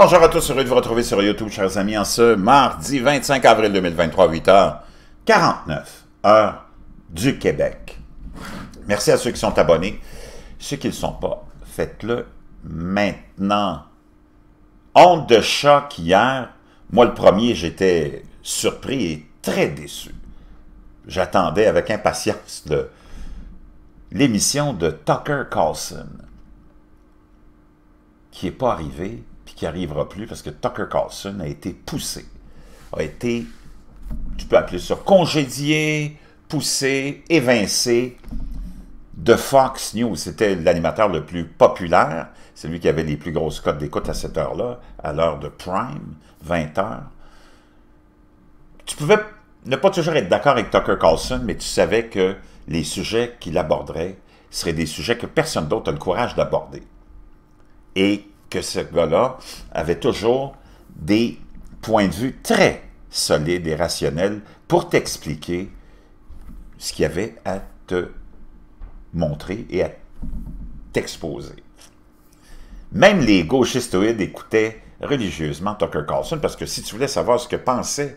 bonjour à tous, heureux de vous retrouver sur YouTube, chers amis, en ce mardi 25 avril 2023, 8h49, heure du Québec. Merci à ceux qui sont abonnés. Ceux qui ne le sont pas, faites-le maintenant. Honte de choc hier. Moi, le premier, j'étais surpris et très déçu. J'attendais avec impatience l'émission de Tucker Carlson qui n'est pas arrivée qui n'arrivera plus parce que Tucker Carlson a été poussé, a été, tu peux appeler ça, congédié, poussé, évincé de Fox News. C'était l'animateur le plus populaire, c'est lui qui avait les plus grosses cotes d'écoute à cette heure-là, à l'heure de prime, 20 heures. Tu pouvais ne pas toujours être d'accord avec Tucker Carlson, mais tu savais que les sujets qu'il aborderait seraient des sujets que personne d'autre a le courage d'aborder. Et que ce gars-là avait toujours des points de vue très solides et rationnels pour t'expliquer ce qu'il y avait à te montrer et à t'exposer. Même les gauchistoïdes écoutaient religieusement Tucker Carlson, parce que si tu voulais savoir ce que pensaient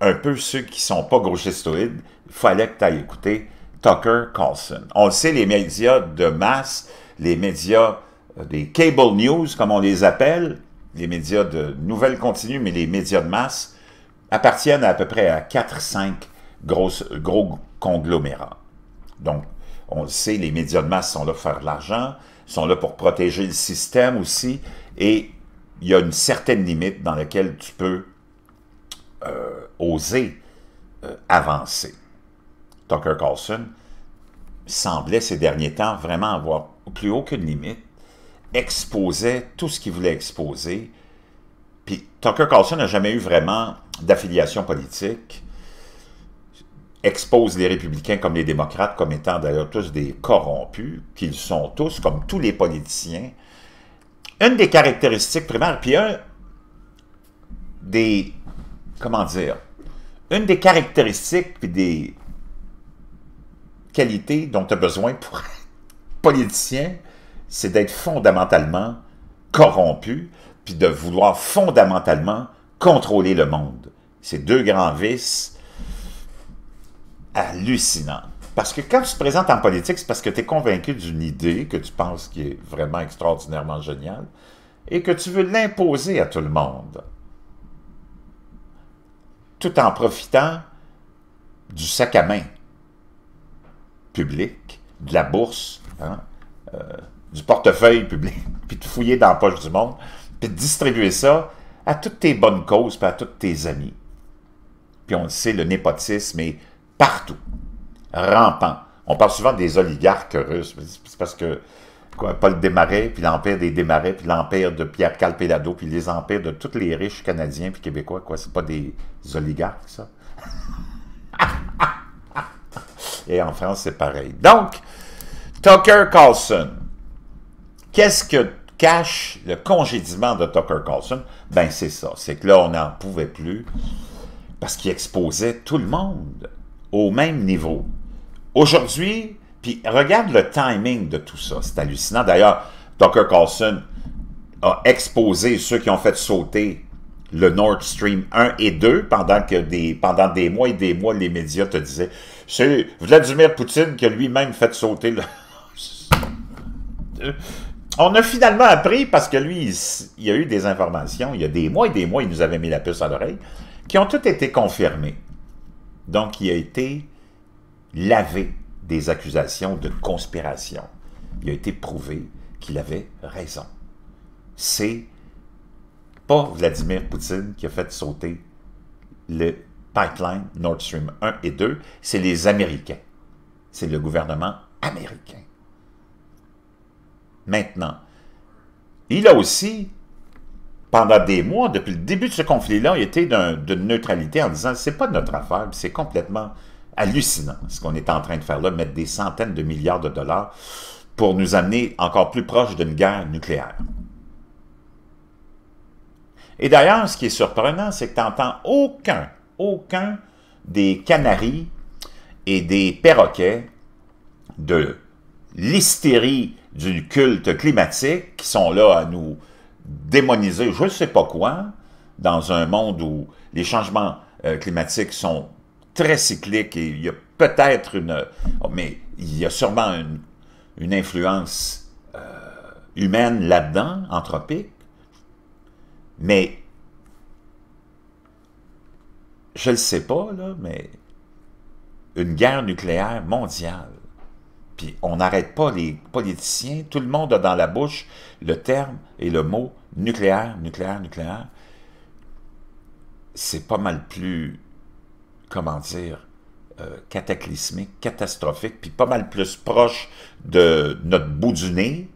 un peu ceux qui sont pas gauchistoïdes, il fallait que tu ailles écouter Tucker Carlson. On le sait, les médias de masse, les médias euh, des cable news, comme on les appelle, les médias de nouvelles continues, mais les médias de masse, appartiennent à, à peu près à 4-5 gros conglomérats. Donc, on le sait, les médias de masse sont là pour faire de l'argent, sont là pour protéger le système aussi, et il y a une certaine limite dans laquelle tu peux euh, oser euh, avancer. Tucker Carlson semblait ces derniers temps vraiment avoir plus aucune limite exposait tout ce qu'il voulait exposer. Puis Tucker Carlson n'a jamais eu vraiment d'affiliation politique, expose les républicains comme les démocrates comme étant d'ailleurs tous des corrompus, qu'ils sont tous, comme tous les politiciens. Une des caractéristiques primaires, puis un des, comment dire, une des caractéristiques puis des qualités dont tu as besoin pour être politicien, c'est d'être fondamentalement corrompu, puis de vouloir fondamentalement contrôler le monde. Ces deux grands vices hallucinants. Parce que quand tu te présentes en politique, c'est parce que tu es convaincu d'une idée que tu penses qui est vraiment extraordinairement géniale et que tu veux l'imposer à tout le monde. Tout en profitant du sac à main public, de la bourse, hein, euh, du portefeuille public, puis de fouiller dans la poche du monde, puis de distribuer ça à toutes tes bonnes causes, puis à tous tes amis. Puis on le sait, le népotisme est partout, rampant. On parle souvent des oligarques russes, c'est parce que quoi, Paul Desmarais, puis l'empire des Desmarais, puis l'empire de Pierre Calpedado, puis les empires de tous les riches canadiens puis québécois, quoi, c'est pas des oligarques, ça. Et en France, c'est pareil. Donc, Tucker Carlson, Qu'est-ce que cache le congédiement de Tucker Carlson? Ben, c'est ça. C'est que là, on n'en pouvait plus parce qu'il exposait tout le monde au même niveau. Aujourd'hui, puis regarde le timing de tout ça. C'est hallucinant. D'ailleurs, Tucker Carlson a exposé ceux qui ont fait sauter le Nord Stream 1 et 2 pendant que des pendant des mois et des mois les médias te disaient c'est Vladimir Poutine qui a lui-même fait sauter le On a finalement appris, parce que lui, il, y a eu des informations, il y a des mois et des mois, il nous avait mis la puce à l'oreille, qui ont toutes été confirmées. Donc, il a été lavé des accusations de conspiration. Il a été prouvé qu'il avait raison. C'est pas Vladimir Poutine qui a fait sauter le pipeline Nord Stream 1 et 2, c'est les Américains. C'est le gouvernement américain maintenant. Il a aussi, pendant des mois, depuis le début de ce conflit-là, été d'une neutralité en disant c'est pas notre affaire, c'est complètement hallucinant ce qu'on est en train de faire là, mettre des centaines de milliards de dollars pour nous amener encore plus proche d'une guerre nucléaire. Et d'ailleurs, ce qui est surprenant, c'est que tu n'entends aucun, aucun des canaris et des perroquets de l'hystérie du culte climatique qui sont là à nous démoniser je ne sais pas quoi, dans un monde où les changements euh, climatiques sont très cycliques et il y a peut-être une... Oh, mais il y a sûrement une, influence euh, humaine là-dedans, anthropique, mais je ne sais pas, là, mais une guerre nucléaire mondiale, puis on n'arrête pas les politiciens, tout le monde a dans la bouche le terme et le mot nucléaire, nucléaire, nucléaire. C'est pas mal plus, comment dire, euh, cataclysmique, catastrophique, puis pas mal plus proche de notre bout du nez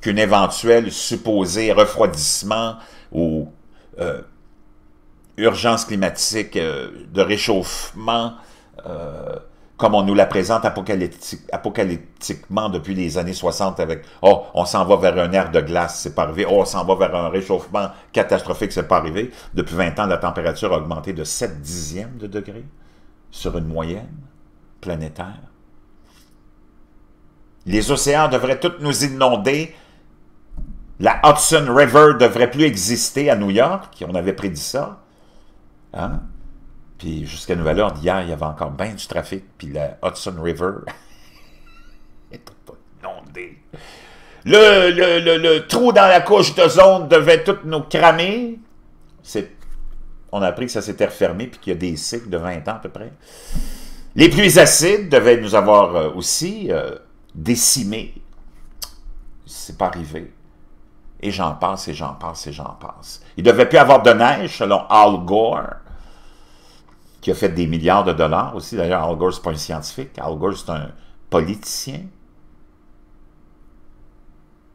qu'un éventuelle supposé refroidissement ou euh, urgence climatique, euh, de réchauffement, comme on nous la présente apocalyptiquement depuis les années 60 avec « Oh, on s'en va vers un air de glace, c'est pas arrivé. Oh, on s'en va vers un réchauffement catastrophique, c'est pas arrivé. » Depuis 20 ans, la température a augmenté de 7 dixièmes de degré sur une moyenne planétaire. Les océans devraient toutes nous inonder. La Hudson River devrait plus exister à New York. On avait prédit ça. Hein? Puis jusqu'à nouvelle heure hier, il y avait encore bien du trafic, puis la Hudson River était inondée. Le, trou dans la couche de zone devait tout nous cramer. On a appris que ça s'était refermé, puis qu'il y a des cycles de 20 ans à peu près. Les pluies acides devaient nous avoir euh, aussi euh, décimés. C'est pas arrivé. Et j'en passe, et j'en passe, et j'en passe. Il devait plus avoir de neige, selon Al Gore qui a fait des milliards de dollars aussi. D'ailleurs, Al Gore, n'est pas un scientifique. Al Gore, c'est un politicien.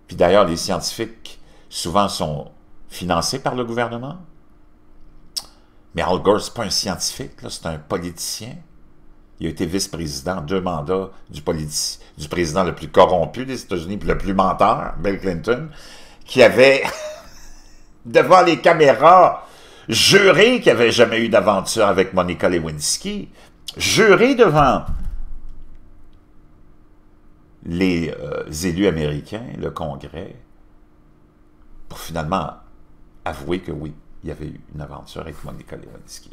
Puis d'ailleurs, les scientifiques, souvent, sont financés par le gouvernement. Mais Al Gore, c'est pas un scientifique, c'est un politicien. Il a été vice-président, deux mandats du, du président le plus corrompu des États-Unis, puis le plus menteur, Bill Clinton, qui avait, devant les caméras, Jurer qu'il n'y avait jamais eu d'aventure avec Monica Lewinsky. Jurer devant les euh, élus américains, le Congrès, pour finalement avouer que oui, il y avait eu une aventure avec Monica Lewinsky.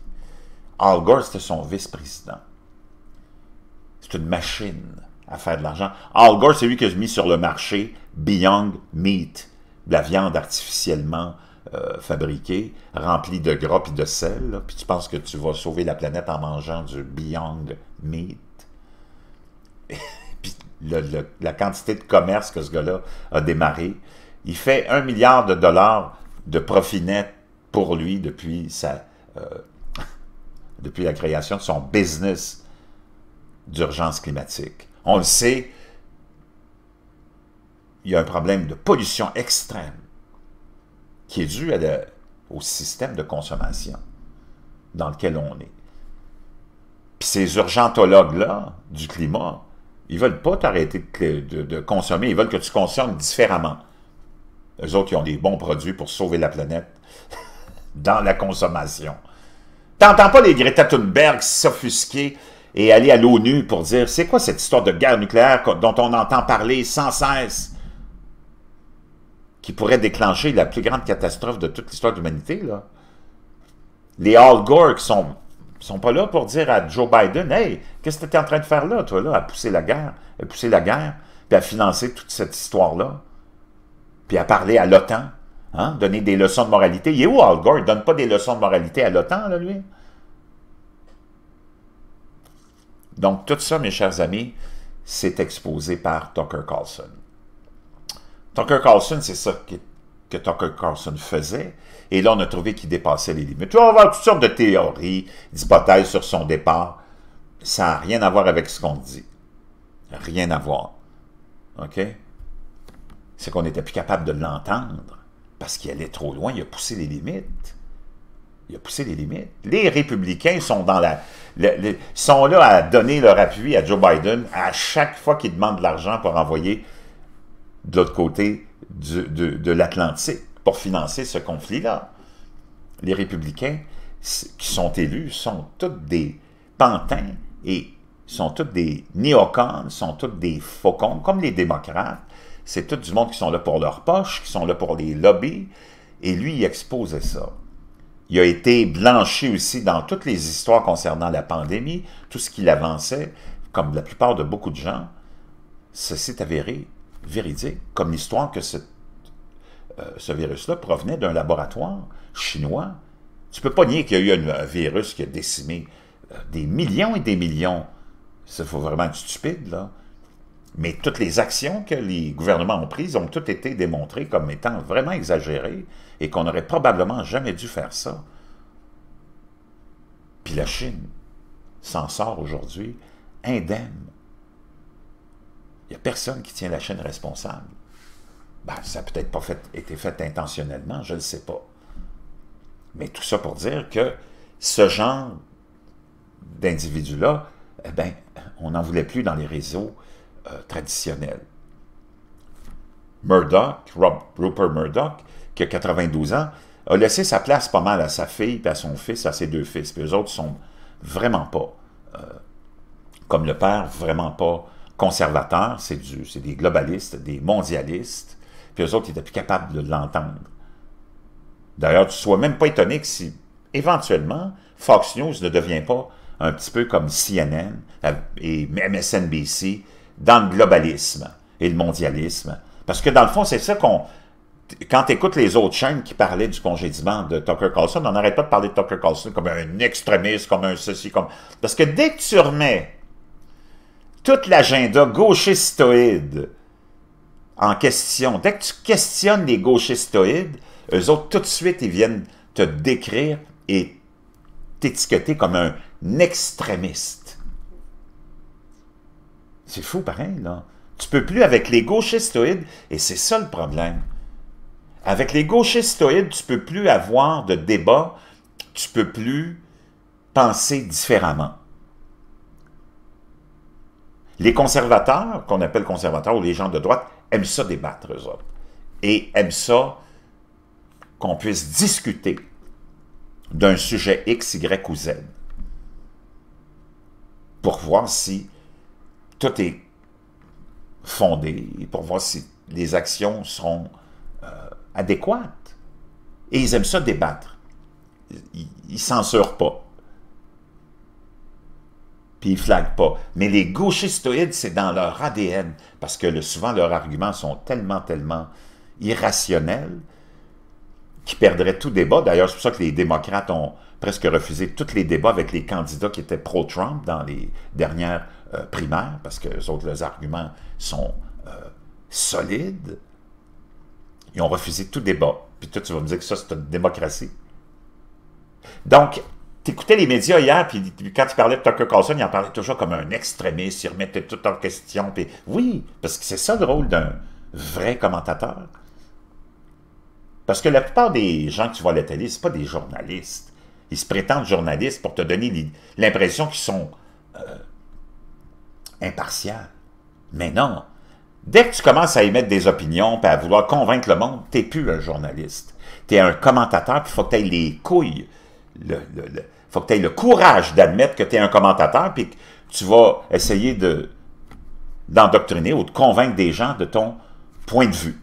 Al Gore, c'était son vice-président. C'est une machine à faire de l'argent. Al Gore, c'est lui qui a mis sur le marché Beyond Meat, de la viande artificiellement euh, fabriqué rempli de gras et de sel, puis tu penses que tu vas sauver la planète en mangeant du Beyond Meat. puis la quantité de commerce que ce gars-là a démarré, il fait un milliard de dollars de profit net pour lui depuis, sa, euh, depuis la création de son business d'urgence climatique. On le sait, il y a un problème de pollution extrême qui est dû au système de consommation dans lequel on est. Puis ces urgentologues-là du climat, ils veulent pas t'arrêter de, consommer, ils veulent que tu consommes différemment. Eux autres, ils ont des bons produits pour sauver la planète dans la consommation. T'entends pas les Greta Thunberg s'offusquer et aller à l'ONU pour dire « C'est quoi cette histoire de guerre nucléaire dont on entend parler sans cesse? » qui pourrait déclencher la plus grande catastrophe de toute l'histoire de l'humanité. Les Al Gore qui sont, sont pas là pour dire à Joe Biden « Hey, qu'est-ce que tu étais en train de faire là, toi, là, à pousser la guerre, à pousser la guerre, puis à financer toute cette histoire-là, puis à parler à l'OTAN, hein, donner des leçons de moralité. Il est où Al Gore? Il donne pas des leçons de moralité à l'OTAN, là, lui? » Donc, tout ça, mes chers amis, c'est exposé par Tucker Carlson. Tucker Carlson, c'est ça que, Tucker Carlson faisait. Et là, on a trouvé qu'il dépassait les limites. On vas avoir toutes sortes de théories, d'hypothèses sur son départ. Ça n'a rien à voir avec ce qu'on dit. Rien à voir. OK? C'est qu'on n'était plus capable de l'entendre parce qu'il allait trop loin. Il a poussé les limites. Il a poussé les limites. Les républicains sont dans la, sont là à donner leur appui à Joe Biden à chaque fois qu'il demande de l'argent pour envoyer de l'autre côté de, l'Atlantique pour financer ce conflit-là. Les républicains qui sont élus sont tous des pantins et sont tous des néocons, sont tous des faucons, comme les démocrates. C'est tout du monde qui sont là pour leurs poche, qui sont là pour les lobbies, et lui, il exposait ça. Il a été blanchi aussi dans toutes les histoires concernant la pandémie, tout ce qu'il avançait, comme la plupart de beaucoup de gens. Ceci est avéré véridique comme l'histoire que euh, ce virus-là provenait d'un laboratoire chinois. Tu ne peux pas nier qu'il y a eu un, virus qui a décimé euh, des millions et des millions. Ça faut vraiment être stupide, là. Mais toutes les actions que les gouvernements ont prises ont toutes été démontrées comme étant vraiment exagérées et qu'on n'aurait probablement jamais dû faire ça. Puis la Chine s'en sort aujourd'hui indemne il n'y a personne qui tient la chaîne responsable. Ben, ça n'a peut-être pas été fait intentionnellement, je ne sais pas. Mais tout ça pour dire que ce genre dindividu là eh ben, on n'en voulait plus dans les réseaux euh, traditionnels. Murdoch, Rob, Rupert Murdoch, qui a 92 ans, a laissé sa place pas mal à sa fille, puis à son fils, à ses deux fils. Puis eux autres sont vraiment pas, euh, comme le père, vraiment pas conservateurs, c'est des globalistes, des mondialistes, puis eux autres, ils n'étaient plus capables de l'entendre. D'ailleurs, tu ne sois même pas étonné que si, éventuellement, Fox News ne devient pas un petit peu comme CNN euh, et MSNBC dans le globalisme et le mondialisme. Parce que dans le fond, c'est ça qu'on... Quand tu écoutes les autres chaînes qui parlaient du congédiement de Tucker Carlson, on n'arrête pas de parler de Tucker Carlson comme un extrémiste, comme un ceci, comme... Parce que dès que tu remets tout l'agenda gauchistoïde en question. Dès que tu questionnes les gauchistoïdes, eux autres, tout de suite, ils viennent te décrire et t'étiqueter comme un extrémiste. C'est fou pareil, là. Tu peux plus avec les gauchistoïdes, et c'est ça le problème. Avec les gauchistoïdes, tu peux plus avoir de débat, tu peux plus penser différemment. Les conservateurs, qu'on appelle conservateurs ou les gens de droite, aiment ça débattre, eux autres. Et aiment ça qu'on puisse discuter d'un sujet X, Y ou Z pour voir si tout est fondé et pour voir si les actions sont euh, adéquates. Et ils aiment ça débattre. Ils ne censurent pas puis ils flaguent pas. Mais les gauchistoïdes, c'est dans leur ADN, parce que souvent leurs arguments sont tellement, tellement irrationnels qu'ils perdraient tout débat. D'ailleurs, c'est pour ça que les démocrates ont presque refusé tous les débats avec les candidats qui étaient pro-Trump dans les dernières euh, primaires, parce que eux autres, leurs arguments sont euh, solides. Ils ont refusé tout débat. Puis toi, tu vas me dire que ça, c'est une démocratie. Donc, t'écoutais les médias hier, puis, quand tu parlais de Tucker Carlson, il en parlait toujours comme un extrémiste, il remettait tout en question. oui, parce que c'est ça le rôle d'un vrai commentateur. Parce que la plupart des gens que tu vois à la télé, ce pas des journalistes. Ils se prétendent journalistes pour te donner l'impression qu'ils sont euh, Mais non. Dès que tu commences à émettre des opinions et à vouloir convaincre le monde, t'es plus un journaliste. Tu es un commentateur, puis il faut que tu les couilles il faut que tu aies le courage d'admettre que tu es un commentateur puis que tu vas essayer de d'endoctriner ou de convaincre des gens de ton point de vue.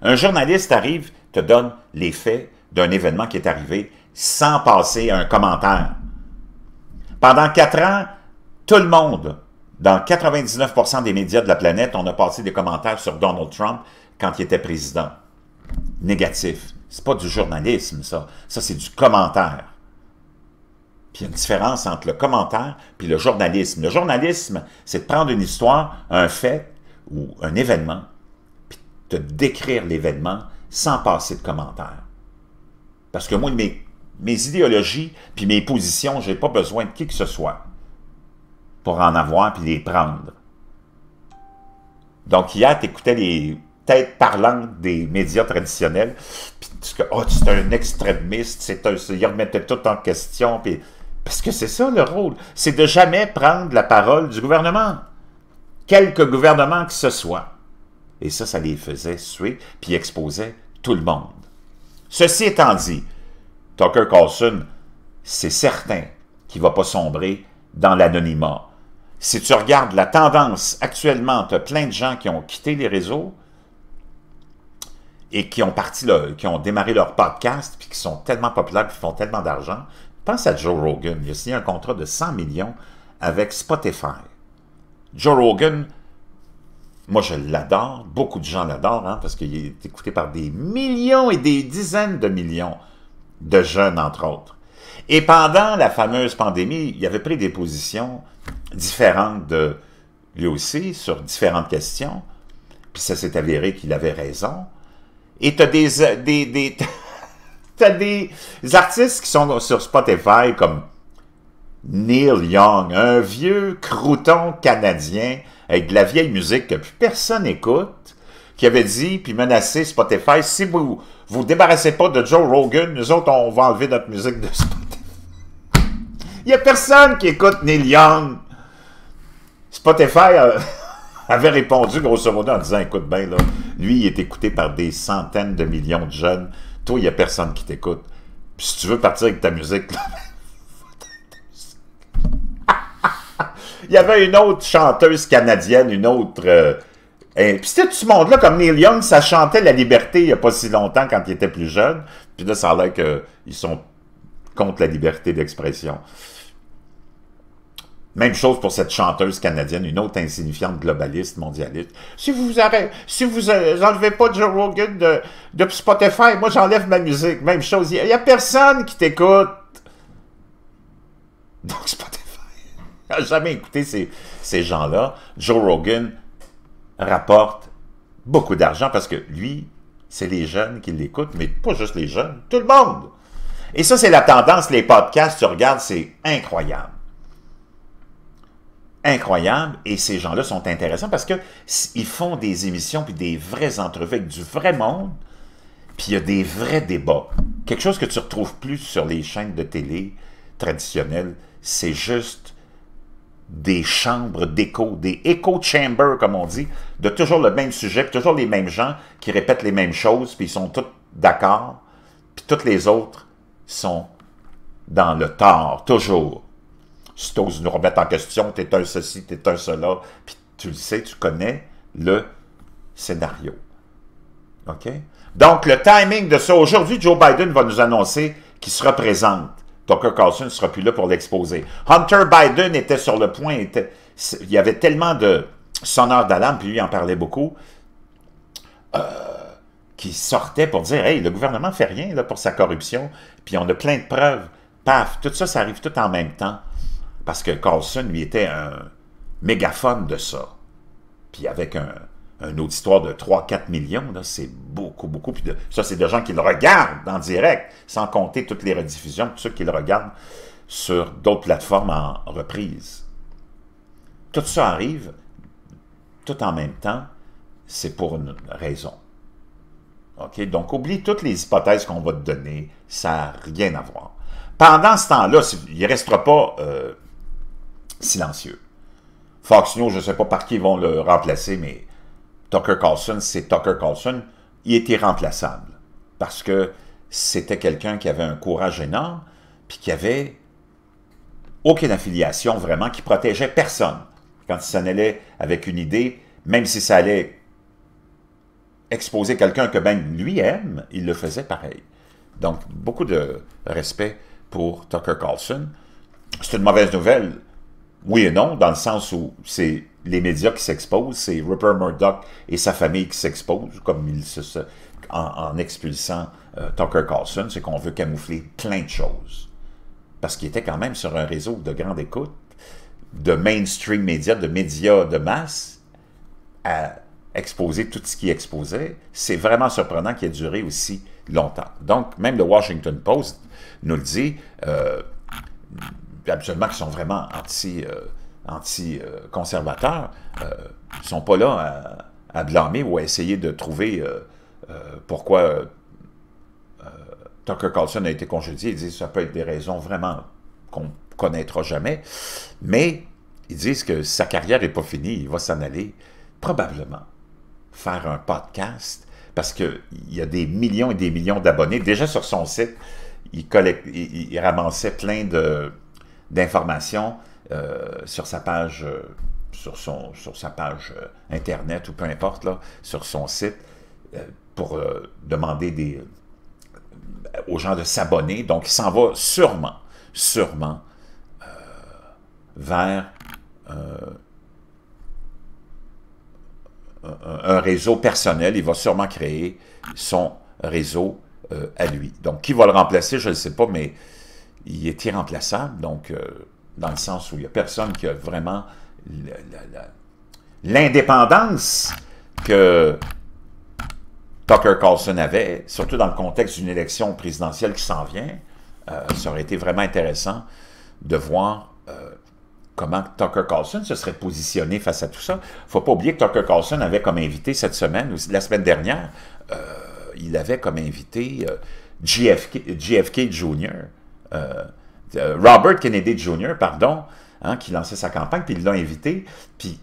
Un journaliste arrive, te donne les faits d'un événement qui est arrivé sans passer un commentaire. Pendant quatre ans, tout le monde, dans 99% des médias de la planète, on a passé des commentaires sur Donald Trump quand il était président. Négatif. C'est pas du journalisme, ça. Ça, c'est du commentaire. Puis il y a une différence entre le commentaire puis le journalisme. Le journalisme, c'est de prendre une histoire, un fait ou un événement, puis de décrire l'événement sans passer de commentaire. Parce que moi, mes, idéologies puis mes positions, j'ai pas besoin de qui que ce soit pour en avoir puis les prendre. Donc hier, tu écoutais les têtes parlantes des médias traditionnels, puis oh, c'est un extrémiste, c'est un, il remettait tout en question, puis, parce que c'est ça le rôle, c'est de jamais prendre la parole du gouvernement, quelque gouvernement que ce soit. Et ça, ça les faisait suer, puis exposait tout le monde. Ceci étant dit, Tucker Carlson, c'est certain qu'il ne va pas sombrer dans l'anonymat. Si tu regardes la tendance actuellement, tu as plein de gens qui ont quitté les réseaux, et qui ont parti là, qui ont démarré leur podcast, puis qui sont tellement populaires, qui font tellement d'argent. Pense à Joe Rogan. Il a signé un contrat de 100 millions avec Spotify. Joe Rogan, moi je l'adore, beaucoup de gens l'adorent, hein, parce qu'il est écouté par des millions et des dizaines de millions de jeunes, entre autres. Et pendant la fameuse pandémie, il avait pris des positions différentes de lui aussi sur différentes questions, puis ça s'est avéré qu'il avait raison. Et t'as des, euh, des, des t'as des artistes qui sont sur Spotify comme Neil Young, un vieux crouton canadien avec de la vieille musique que plus personne écoute, qui avait dit, puis menacé Spotify, si vous vous débarrassez pas de Joe Rogan, nous autres, on va enlever notre musique de Spotify. Il y a personne qui écoute Neil Young. Spotify avait répondu grosso modo en disant, écoute bien, là, lui, il est écouté par des centaines de millions de jeunes. Toi, il n'y a personne qui t'écoute. Puis si tu veux partir avec ta musique, là, il y avait une autre chanteuse canadienne, une autre... Euh, puis c'était tout ce monde-là, comme Neil Young, ça chantait la liberté il n'y a pas si longtemps quand il était plus jeune. Puis là, ça a l'air qu'ils sont contre la liberté d'expression. Même chose pour cette chanteuse canadienne, une autre insignifiante globaliste, mondialiste. Si vous n'enlevez si vous euh, enlevez pas Joe Rogan de, Spotify, moi j'enlève ma musique. Même chose, il n'y a, personne qui t'écoute. Donc Spotify n'a jamais écouté ces, ces gens-là. Joe Rogan rapporte beaucoup d'argent parce que lui, c'est les jeunes qui l'écoutent, mais pas juste les jeunes, tout le monde. Et ça, c'est la tendance, les podcasts, tu regardes, c'est incroyable incroyable et ces gens-là sont intéressants parce qu'ils font des émissions puis des vrais entrevues avec du vrai monde, puis il y a des vrais débats. Quelque chose que tu retrouves plus sur les chaînes de télé traditionnelles, c'est juste des chambres d'écho, des echo chambers, comme on dit, de toujours le même sujet, puis toujours les mêmes gens qui répètent les mêmes choses, puis ils sont tous d'accord, puis toutes les autres sont dans le tort, toujours si tu oses nous remettre en question, t'es un ceci, t'es un cela, puis tu le sais, tu connais le scénario. OK? Donc, le timing de ça, aujourd'hui, Joe Biden va nous annoncer qu'il se représente. Tucker Carlson ne sera plus là pour l'exposer. Hunter Biden était sur le point, il y avait tellement de sonneurs d'alarme, puis lui en parlait beaucoup, euh, qui sortait pour dire « Hey, le gouvernement fait rien là, pour sa corruption, puis on a plein de preuves. Paf! » Tout ça, ça arrive tout en même temps. Parce que Carlson, lui, était un mégaphone de ça. Puis avec un, auditoire de 3-4 millions, c'est beaucoup, beaucoup. Puis de, ça, c'est des gens qui le regardent en direct, sans compter toutes les rediffusions, tous ceux qui le regardent sur d'autres plateformes en reprise. Tout ça arrive, tout en même temps, c'est pour une raison. OK? Donc, oublie toutes les hypothèses qu'on va te donner, ça n'a rien à voir. Pendant ce temps-là, il ne restera pas euh, silencieux. Fox News, je ne sais pas par qui ils vont le remplacer, mais Tucker Carlson, c'est Tucker Carlson. Il était remplaçable. parce que c'était quelqu'un qui avait un courage énorme puis qui avait aucune affiliation vraiment, qui protégeait personne. Quand il s'en allait avec une idée, même si ça allait exposer quelqu'un que Ben lui aime, il le faisait pareil. Donc, beaucoup de respect pour Tucker Carlson. C'est une mauvaise nouvelle oui et non, dans le sens où c'est les médias qui s'exposent, c'est Rupert Murdoch et sa famille qui s'exposent, comme il se, en, expulsant euh, Tucker Carlson, c'est qu'on veut camoufler plein de choses. Parce qu'il était quand même sur un réseau de grande écoute, de mainstream médias, de médias de masse, à exposer tout ce qu'il exposait. C'est vraiment surprenant qu'il ait duré aussi longtemps. Donc, même le Washington Post nous le dit, euh, absolument qui sont vraiment anti-conservateurs, euh, euh, euh, Ils ne sont pas là à, blâmer ou à essayer de trouver pourquoi Tucker Carlson a été congédié. Ils disent que ça peut être des raisons vraiment qu'on ne connaîtra jamais, mais ils disent que sa carrière n'est pas finie, il va s'en aller probablement faire un podcast parce qu'il y a des millions et des millions d'abonnés. Déjà sur son site, il, collecte, il ramassait plein de, d'informations euh, sur sa page, euh, sur, son, sur sa page euh, Internet ou peu importe, là, sur son site, pour demander des, aux gens de s'abonner. Donc, il s'en va sûrement, sûrement vers un réseau personnel. Il va sûrement créer son réseau à lui. Donc, qui va le remplacer, je ne sais pas, mais il est irremplaçable, donc euh, dans le sens où il n'y a personne qui a vraiment l'indépendance que Tucker Carlson avait, surtout dans le contexte d'une élection présidentielle qui s'en vient. Euh, ça aurait été vraiment intéressant de voir euh, comment Tucker Carlson se serait positionné face à tout ça. Il ne faut pas oublier que Tucker Carlson avait comme invité cette semaine, la semaine dernière, il avait comme invité JFK, JFK Jr., euh, euh, Robert Kennedy Jr., pardon, hein, qui lançait sa campagne, puis ils l'ont invité. Puis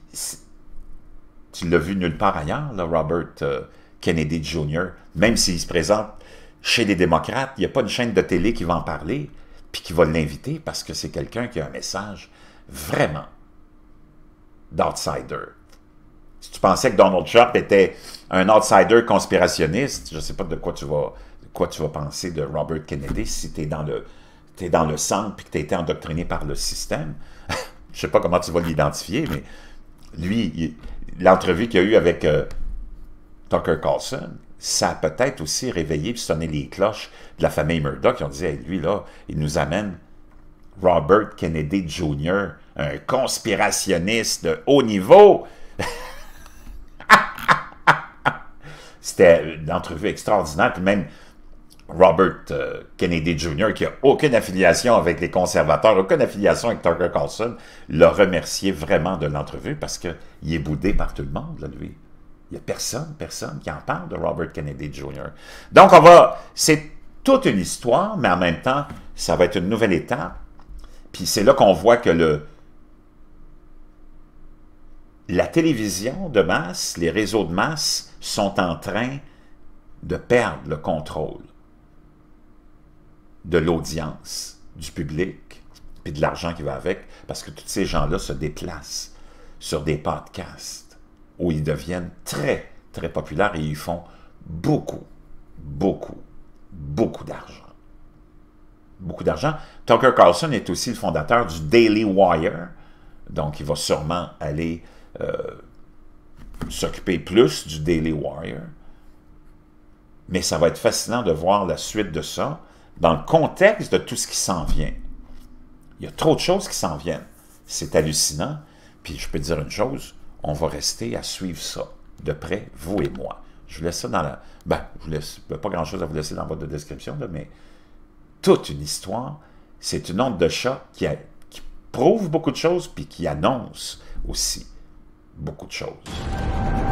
tu l'as vu nulle part ailleurs, là, Robert euh, Kennedy Jr., même s'il se présente chez les démocrates, il n'y a pas une chaîne de télé qui va en parler, puis qui va l'inviter parce que c'est quelqu'un qui a un message vraiment d'outsider. Si tu pensais que Donald Trump était un outsider conspirationniste, je ne sais pas de quoi tu vas, de quoi tu vas penser de Robert Kennedy si tu es dans le, tu es dans le centre puis que tu as été endoctriné par le système, je ne sais pas comment tu vas l'identifier, mais lui, l'entrevue qu'il y a eue avec euh, Tucker Carlson, ça a peut-être aussi réveillé puis sonné les cloches de la famille Murdoch. qui ont dit, lui, là, il nous amène Robert Kennedy Jr., un conspirationniste de haut niveau. C'était une entrevue extraordinaire. Puis même, Robert euh, Kennedy Jr., qui n'a aucune affiliation avec les conservateurs, aucune affiliation avec Tucker Carlson, l'a remercié vraiment de l'entrevue parce qu'il est boudé par tout le monde, là, lui. Il n'y a personne, personne qui en parle de Robert Kennedy Jr. Donc, on va... C'est toute une histoire, mais en même temps, ça va être une nouvelle étape. Puis c'est là qu'on voit que le... La télévision de masse, les réseaux de masse sont en train de perdre le contrôle de l'audience, du public, puis de l'argent qui va avec, parce que tous ces gens-là se déplacent sur des podcasts où ils deviennent très, très populaires et ils font beaucoup, beaucoup, beaucoup d'argent. Beaucoup d'argent. Tucker Carlson est aussi le fondateur du Daily Wire, donc il va sûrement aller euh, s'occuper plus du Daily Wire. Mais ça va être fascinant de voir la suite de ça dans le contexte de tout ce qui s'en vient. Il y a trop de choses qui s'en viennent. C'est hallucinant. Puis je peux dire une chose, on va rester à suivre ça de près, vous et moi. Je vous laisse ça dans la... Ben, je vous laisse pas grand-chose à vous laisser dans votre description, mais toute une histoire, c'est une onde de chat qui, qui prouve beaucoup de choses puis qui annonce aussi beaucoup de choses.